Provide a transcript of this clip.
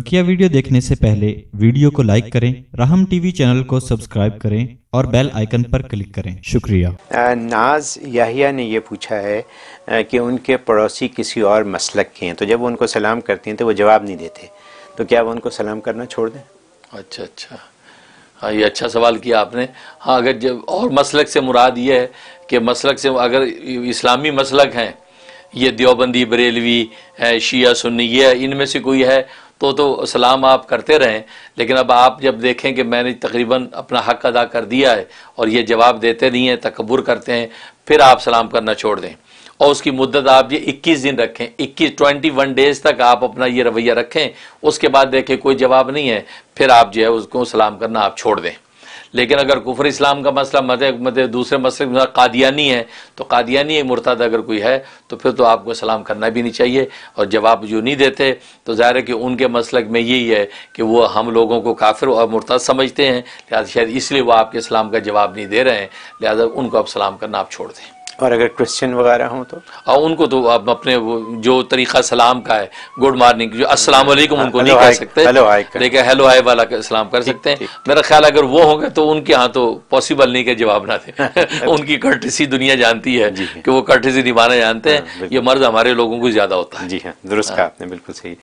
बकिया वीडियो देखने से पहले वीडियो को लाइक करें रहम टीवी चैनल को सब्सक्राइब करें और बेल आइकन पर क्लिक करें शुक्रिया नाज याहिया ने यह पूछा है कि उनके पड़ोसी किसी और मसलक के हैं तो जब वो उनको सलाम करते हैं तो वो जवाब नहीं देते तो क्या वो उनको सलाम करना छोड़ दें अच्छा अच्छा हाँ ये अच्छा सवाल किया आपने हाँ अगर जब और मसलक से मुराद ये है कि मसलक से अगर इस्लामी मसलक हैं ये देवबंदी बरेलवी शिया सुन्नी ये इनमें से कोई है तो तो सलाम आप करते रहें लेकिन अब आप जब देखें कि मैंने तकरीबन अपना हक अदा कर दिया है और ये जवाब देते नहीं हैं तकबर करते हैं फिर आप सलाम करना छोड़ दें और उसकी मुद्दत आप ये 21 दिन रखें 21 21 डेज तक आप अपना ये रवैया रखें उसके बाद देखें कोई जवाब नहीं है फिर आप जो है उसको सलाम करना आप छोड़ दें लेकिन अगर कुफर इस्लाम का मसला मद मद दूसरे मसले का कादियानी है तो कादियानी एक मुर्ताद अगर कोई है तो फिर तो आपको सलाम करना भी नहीं चाहिए और जब आप जो नहीं देते तो ज़ाहिर है कि उनके मसलक में यही है कि वो हम लोगों को काफिर और मुर्ताद समझते हैं लिहाजा शायद इसलिए वह आपके सलाम का जवाब नहीं दे रहे हैं लिहाजा उनको आप सलाम करना आप छोड़ दें और अगर क्रिश्चियन वगैरह हों तो आ, उनको तो आप अपने वो जो तरीका सलाम का है गुड मॉर्निंग जो अस्सलाम वालेकुम उनको हाँ, नहीं कह सकते लेकिन हेलो हाय वाला सलाम कर सकते हैं मेरा ख्याल अगर वो होंगे तो उनके यहाँ तो पॉसिबल नहीं के जवाब ना थे अच्छा। उनकी कर्टिसी दुनिया जानती है कि वो कर्टिसी निभाना जानते हैं हाँ, ये मर्ज हमारे लोगों को ज्यादा होता है जी हाँ दुरुस्त आपने बिल्कुल सही